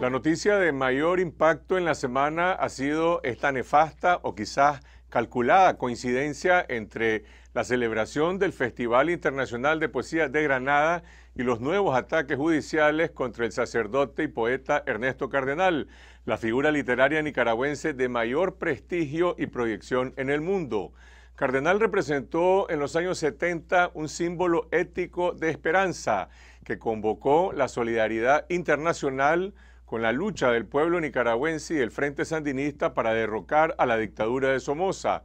La noticia de mayor impacto en la semana ha sido esta nefasta o quizás calculada coincidencia entre la celebración del Festival Internacional de Poesía de Granada y los nuevos ataques judiciales contra el sacerdote y poeta Ernesto Cardenal, la figura literaria nicaragüense de mayor prestigio y proyección en el mundo. Cardenal representó en los años 70 un símbolo ético de esperanza que convocó la solidaridad internacional con la lucha del pueblo nicaragüense y el Frente Sandinista para derrocar a la dictadura de Somoza.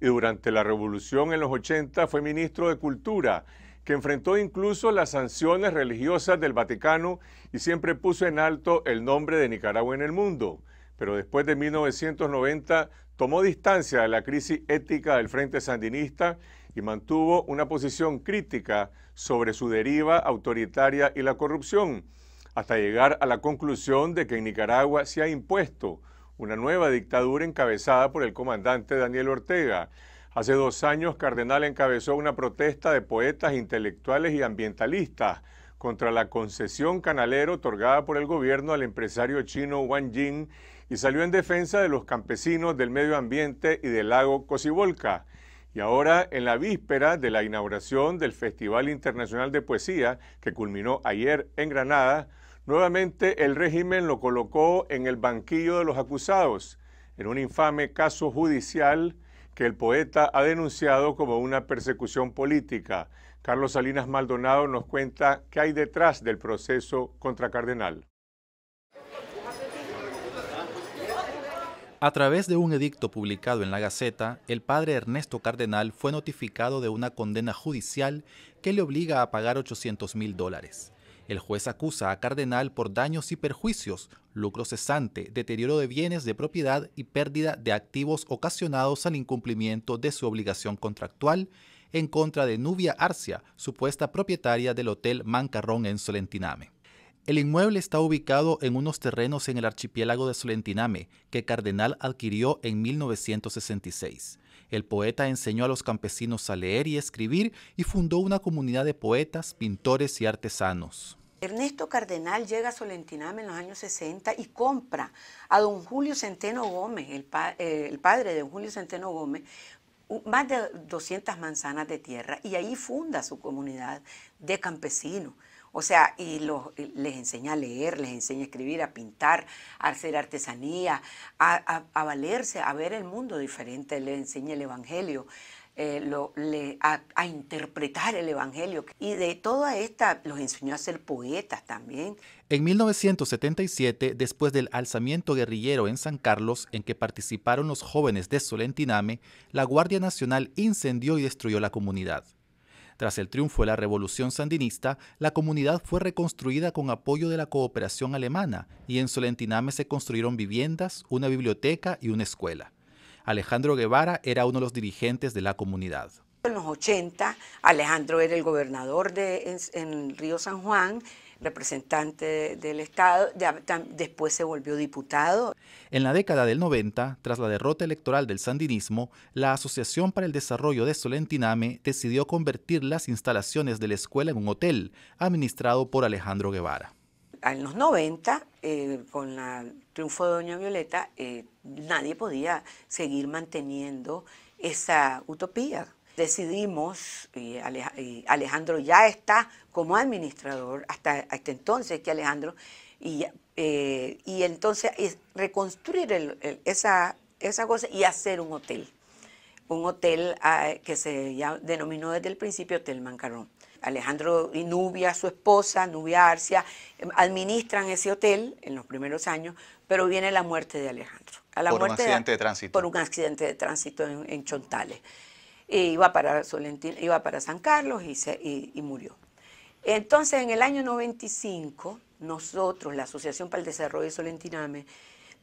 Y durante la revolución en los 80 fue ministro de Cultura, que enfrentó incluso las sanciones religiosas del Vaticano y siempre puso en alto el nombre de Nicaragua en el mundo pero después de 1990 tomó distancia de la crisis ética del Frente Sandinista y mantuvo una posición crítica sobre su deriva autoritaria y la corrupción, hasta llegar a la conclusión de que en Nicaragua se ha impuesto una nueva dictadura encabezada por el comandante Daniel Ortega. Hace dos años, Cardenal encabezó una protesta de poetas, intelectuales y ambientalistas contra la concesión canalera otorgada por el gobierno al empresario chino Wang Jing y salió en defensa de los campesinos del medio ambiente y del lago Cocibolca. Y ahora, en la víspera de la inauguración del Festival Internacional de Poesía, que culminó ayer en Granada, nuevamente el régimen lo colocó en el banquillo de los acusados, en un infame caso judicial que el poeta ha denunciado como una persecución política. Carlos Salinas Maldonado nos cuenta qué hay detrás del proceso contra Cardenal. A través de un edicto publicado en la Gaceta, el padre Ernesto Cardenal fue notificado de una condena judicial que le obliga a pagar 800 mil dólares. El juez acusa a Cardenal por daños y perjuicios, lucro cesante, deterioro de bienes de propiedad y pérdida de activos ocasionados al incumplimiento de su obligación contractual en contra de Nubia Arcia, supuesta propietaria del Hotel Mancarrón en Solentiname. El inmueble está ubicado en unos terrenos en el archipiélago de Solentiname, que Cardenal adquirió en 1966. El poeta enseñó a los campesinos a leer y escribir y fundó una comunidad de poetas, pintores y artesanos. Ernesto Cardenal llega a Solentiname en los años 60 y compra a don Julio Centeno Gómez, el, eh, padre de don Julio Centeno Gómez, más de 200 manzanas de tierra y ahí funda su comunidad de campesinos o sea, y les enseña a leer, les enseña a escribir, a pintar, a hacer artesanía, a, valerse, a ver el mundo diferente, les enseña el Evangelio. Eh, a, interpretar el Evangelio. Y de toda esta los enseñó a ser poetas también. En 1977, después del alzamiento guerrillero en San Carlos, en que participaron los jóvenes de Solentiname, la Guardia Nacional incendió y destruyó la comunidad. Tras el triunfo de la revolución sandinista, la comunidad fue reconstruida con apoyo de la cooperación alemana y en Solentiname se construyeron viviendas, una biblioteca y una escuela. Alejandro Guevara era uno de los dirigentes de la comunidad. En los 80, Alejandro era el gobernador de, en, en Río San Juan, representante del Estado, después se volvió diputado. En la década del 90, tras la derrota electoral del sandinismo, la Asociación para el Desarrollo de Solentiname decidió convertir las instalaciones de la escuela en un hotel, administrado por Alejandro Guevara. En los 90, eh, con el triunfo de Doña Violeta, eh, nadie podía seguir manteniendo esa utopía decidimos, y Alejandro ya está como administrador, hasta, entonces que Alejandro, y, eh, entonces reconstruir esa, cosa y hacer un hotel, un hotel ah, que se denominó desde el principio Hotel Mancarón. Alejandro y Nubia, su esposa, Nubia Arcia, administran ese hotel en los primeros años, pero viene la muerte de Alejandro. por un accidente de, tránsito. Por un accidente de tránsito en Chontales iba, para iba para San Carlos y, y, murió. Entonces, en el año 95, nosotros, la Asociación para el Desarrollo de Solentiname,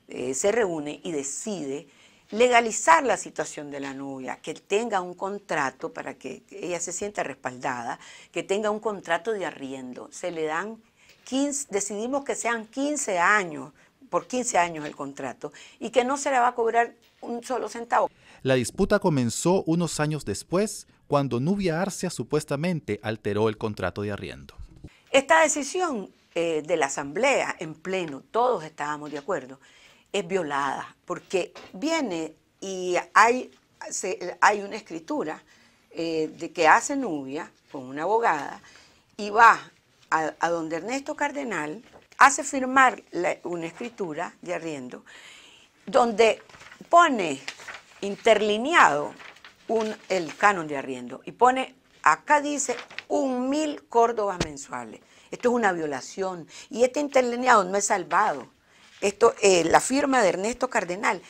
eh, se reúne y decide legalizar la situación de la novia, que tenga un contrato para que ella se sienta respaldada, que tenga un contrato de arriendo. Se le dan 15, decidimos que sean 15 años, por 15 años el contrato, y que no se le va a cobrar un solo centavo. La disputa comenzó unos años después, cuando Nubia Arcia supuestamente alteró el contrato de arriendo. Esta decisión eh, de la Asamblea en pleno, todos estábamos de acuerdo, es violada, porque viene y hay, hay una escritura eh, de que hace Nubia con una abogada y va a, donde Ernesto Cardenal, hace firmar una escritura de arriendo donde pone interlineado un, el canon de arriendo y pone, acá dice, un mil córdobas mensuales. Esto es una violación y este interlineado no es salvado. Esto, eh, la firma de Ernesto Cardenal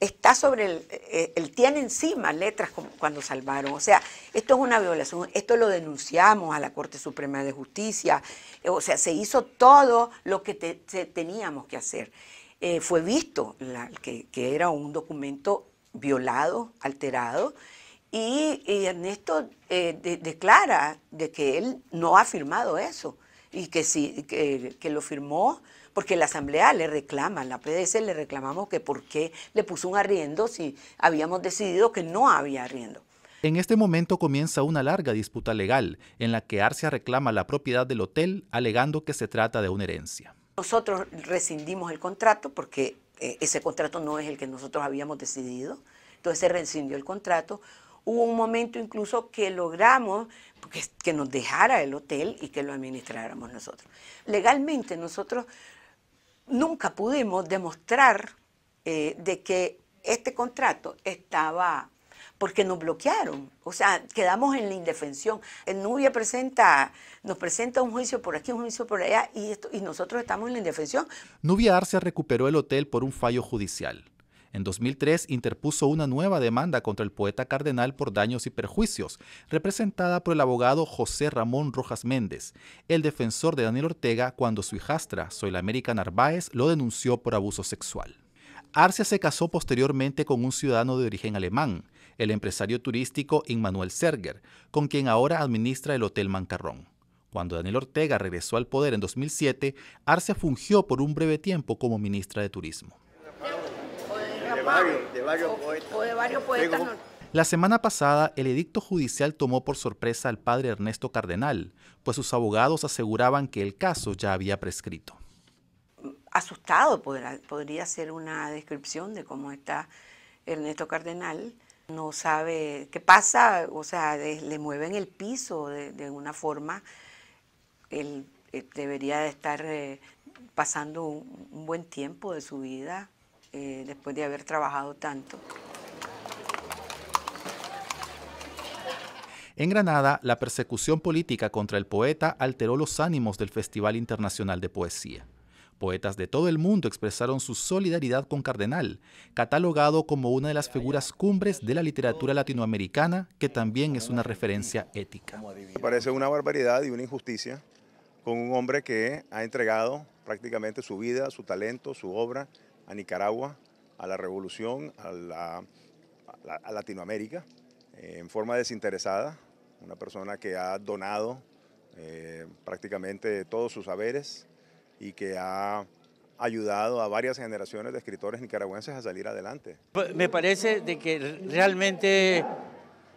está sobre el, eh, eh, él tiene encima letras como cuando salvaron. O sea, esto es una violación, esto lo denunciamos a la Corte Suprema de Justicia. O sea, se hizo todo lo que teníamos que hacer. fue visto que, era un documento violado, alterado, y, Ernesto eh, declara de que él no ha firmado eso y que, sí, que, que lo firmó porque la Asamblea le reclama, la PDC le reclamamos que por qué le puso un arriendo si habíamos decidido que no había arriendo. En este momento comienza una larga disputa legal en la que Arcia reclama la propiedad del hotel alegando que se trata de una herencia. Nosotros rescindimos el contrato porque eh, ese contrato no es el que nosotros habíamos decidido. Entonces se rescindió el contrato. Hubo un momento incluso que logramos que, nos dejara el hotel y que lo administráramos nosotros. Legalmente nosotros nunca pudimos demostrar eh, de que este contrato estaba porque nos bloquearon. O sea, quedamos en la indefensión. Nubia presenta, nos presenta un juicio por aquí, un juicio por allá, y, nosotros estamos en la indefensión. Nubia Arcia recuperó el hotel por un fallo judicial. En 2003 interpuso una nueva demanda contra el poeta cardenal por daños y perjuicios, representada por el abogado José Ramón Rojas Méndez, el defensor de Daniel Ortega cuando su hijastra, Soyla América Narváez, lo denunció por abuso sexual. Arcia se casó posteriormente con un ciudadano de origen alemán, el empresario turístico Immanuel Serger, con quien ahora administra el Hotel Mancarrón. Cuando Daniel Ortega regresó al poder en 2007, Arce fungió por un breve tiempo como ministra de Turismo. La semana pasada, el edicto judicial tomó por sorpresa al padre Ernesto Cardenal, pues sus abogados aseguraban que el caso ya había prescrito. Asustado podría ser una descripción de cómo está Ernesto Cardenal, no sabe qué pasa, o sea, le mueven el piso de, una forma, él, eh, debería de estar eh, pasando un, buen tiempo de su vida eh, después de haber trabajado tanto. En Granada, la persecución política contra el poeta alteró los ánimos del Festival Internacional de Poesía. Poetas de todo el mundo expresaron su solidaridad con Cardenal, catalogado como una de las figuras cumbres de la literatura latinoamericana, que también es una referencia ética. parece una barbaridad y una injusticia con un hombre que ha entregado prácticamente su vida, su talento, su obra a Nicaragua, a la revolución, a, Latinoamérica, eh, en forma desinteresada, una persona que ha donado eh, prácticamente todos sus saberes, y que ha ayudado a varias generaciones de escritores nicaragüenses a salir adelante. Me parece de que realmente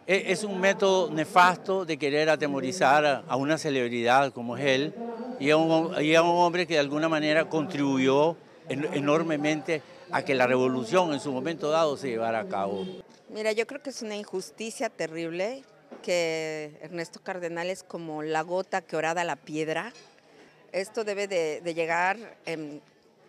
e, es un método nefasto de querer atemorizar a una celebridad como es él y a un, y a un hombre que de alguna manera contribuyó enormemente a que la revolución en su momento dado se llevara a cabo. Mira, yo creo que es una injusticia terrible que Ernesto Cardenal es como la gota que orada la piedra esto debe de, llegar,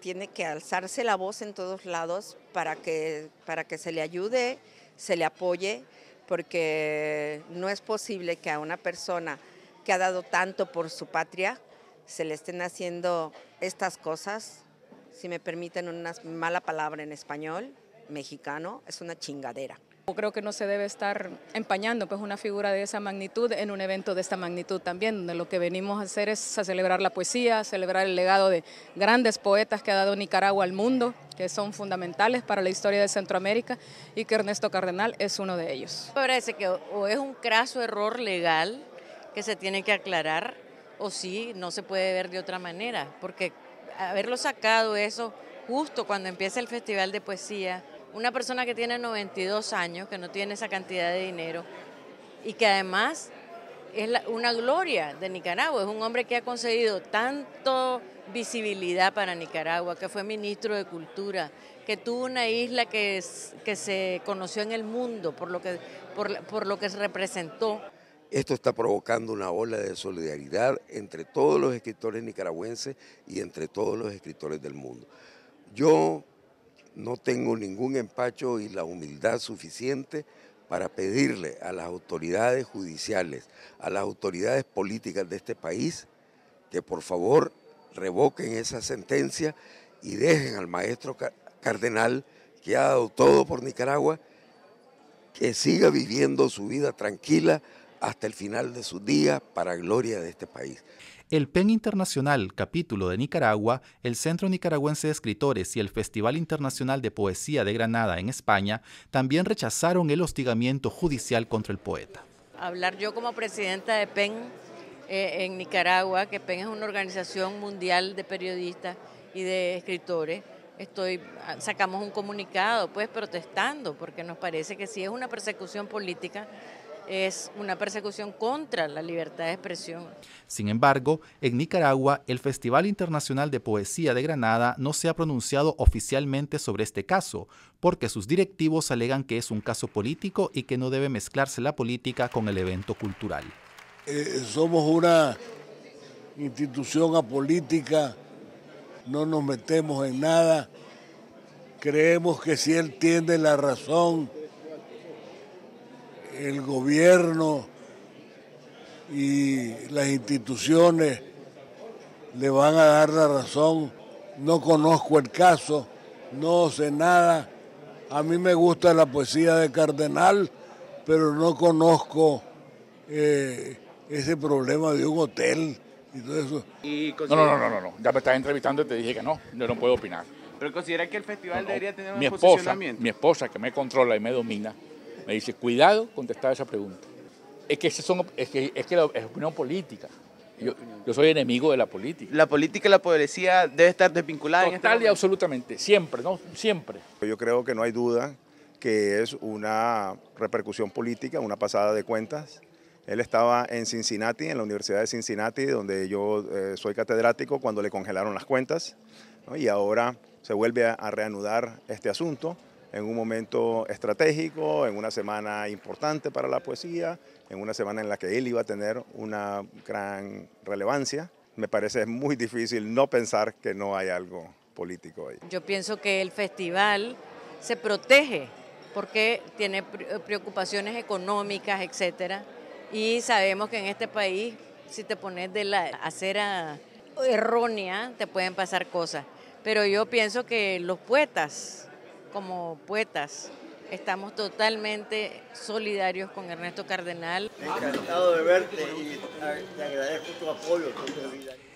tiene que alzarse la voz en todos lados para que, para que se le ayude, se le apoye, porque no es posible que a una persona que ha dado tanto por su patria se le estén haciendo estas cosas, si me permiten una mala palabra en español, mexicano, es una chingadera. Creo que no se debe estar empañando pues una figura de esa magnitud en un evento de esta magnitud también, donde lo que venimos a hacer es a celebrar la poesía, a celebrar el legado de grandes poetas que ha dado Nicaragua al mundo, que son fundamentales para la historia de Centroamérica y que Ernesto Cardenal es uno de ellos. Parece que o es un craso error legal que se tiene que aclarar o sí, no se puede ver de otra manera, porque haberlo sacado eso justo cuando empieza el Festival de Poesía una persona que tiene 92 años, que no tiene esa cantidad de dinero y que además es una gloria de Nicaragua, es un hombre que ha conseguido tanto visibilidad para Nicaragua, que fue ministro de Cultura, que tuvo una isla que, que se conoció en el mundo por lo, que, por, por lo que representó. Esto está provocando una ola de solidaridad entre todos los escritores nicaragüenses y entre todos los escritores del mundo. Yo no tengo ningún empacho y la humildad suficiente para pedirle a las autoridades judiciales, a las autoridades políticas de este país, que por favor revoquen esa sentencia y dejen al maestro cardenal, que ha dado todo por Nicaragua, que siga viviendo su vida tranquila hasta el final de sus días para gloria de este país. El PEN Internacional, capítulo de Nicaragua, el Centro Nicaragüense de Escritores y el Festival Internacional de Poesía de Granada en España también rechazaron el hostigamiento judicial contra el poeta. Hablar yo como presidenta de PEN eh, en Nicaragua, que PEN es una organización mundial de periodistas y de escritores, estoy ah, sacamos un comunicado pues protestando porque nos parece que si es una persecución política es una persecución contra la libertad de expresión. Sin embargo, en Nicaragua, el Festival Internacional de Poesía de Granada no se ha pronunciado oficialmente sobre este caso, porque sus directivos alegan que es un caso político y que no debe mezclarse la política con el evento cultural. Eh, somos una institución apolítica, no nos metemos en nada, creemos que si él tiene la razón, el gobierno y las instituciones le van a dar la razón. No conozco el caso, no sé nada. A mí me gusta la poesía de Cardenal, pero no conozco eh, ese problema de un hotel y todo eso. no, no, no, no, ya me estás entrevistando y te dije que no, yo no puedo opinar. Pero considera que el festival debería tener un mi esposa, Mi esposa, que me controla y me domina, me dice, cuidado contestar esa pregunta. Es que, son, es que, es que es opinión política. Yo, yo, soy enemigo de la política. La política y la policía debe estar desvinculada. Este Total en y absolutamente, siempre, ¿no? Siempre. Yo creo que no hay duda que es una repercusión política, una pasada de cuentas. Él estaba en Cincinnati, en la Universidad de Cincinnati, donde yo eh, soy catedrático, cuando le congelaron las cuentas, y ahora se vuelve a reanudar este asunto en un momento estratégico, en una semana importante para la poesía, en una semana en la que él iba a tener una gran relevancia. Me parece muy difícil no pensar que no hay algo político ahí. Yo pienso que el festival se protege porque tiene preocupaciones económicas, etcétera, y sabemos que en este país si te pones de la acera errónea te pueden pasar cosas. Pero yo pienso que los poetas como poetas. Estamos totalmente solidarios con Ernesto Cardenal. Encantado de verte y te agradezco tu apoyo,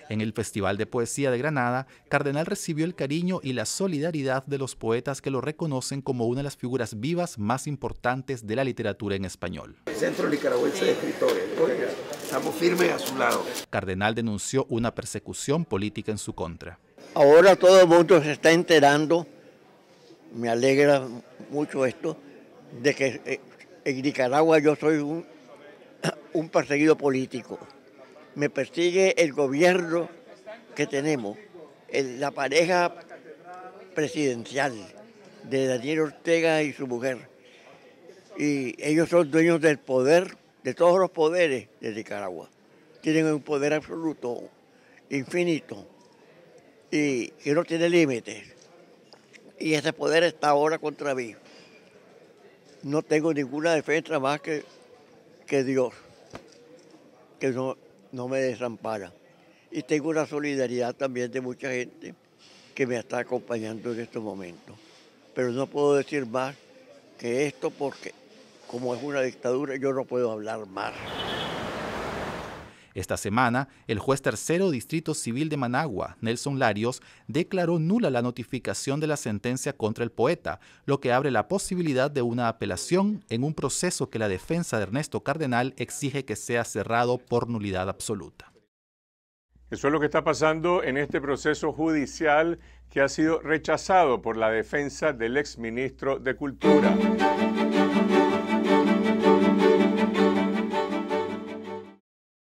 En el Festival de Poesía de Granada, Cardenal recibió el cariño y la solidaridad de los poetas que lo reconocen como una de las figuras vivas más importantes de la literatura en español. Centro Nicaragüense de Escritores, estamos firmes a su lado. Cardenal denunció una persecución política en su contra. Ahora todo el mundo se está enterando me alegra mucho esto, de que eh, en Nicaragua yo soy un, un perseguido político. Me persigue el gobierno que tenemos, la pareja presidencial de Daniel Ortega y su mujer. Y ellos son dueños del poder, de todos los poderes de Nicaragua. Tienen un poder absoluto, infinito, y que no tiene límites y ese poder está ahora contra mí. No tengo ninguna defensa más que, que Dios, que no, no me desampara. Y tengo una solidaridad también de mucha gente que me está acompañando en estos momentos. Pero no puedo decir más que esto porque como es una dictadura yo no puedo hablar más. Esta semana, el juez tercero Distrito Civil de Managua, Nelson Larios, declaró nula la notificación de la sentencia contra el poeta, lo que abre la posibilidad de una apelación en un proceso que la defensa de Ernesto Cardenal exige que sea cerrado por nulidad absoluta. Eso es lo que está pasando en este proceso judicial que ha sido rechazado por la defensa del exministro de Cultura.